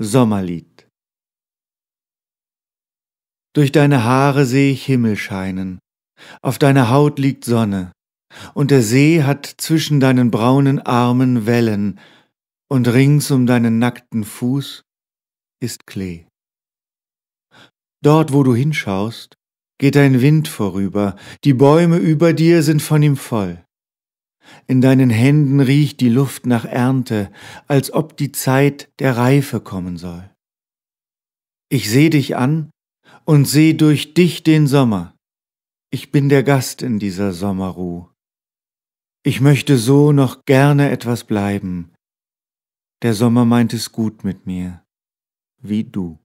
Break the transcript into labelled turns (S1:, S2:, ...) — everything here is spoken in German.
S1: Sommerlied Durch deine Haare sehe ich Himmel scheinen, auf deiner Haut liegt Sonne, und der See hat zwischen deinen braunen Armen Wellen, und rings um deinen nackten Fuß ist Klee. Dort, wo du hinschaust, geht ein Wind vorüber, die Bäume über dir sind von ihm voll in deinen Händen riecht die Luft nach Ernte, als ob die Zeit der Reife kommen soll. Ich seh dich an und seh durch dich den Sommer. Ich bin der Gast in dieser Sommerruh. Ich möchte so noch gerne etwas bleiben. Der Sommer meint es gut mit mir, wie du.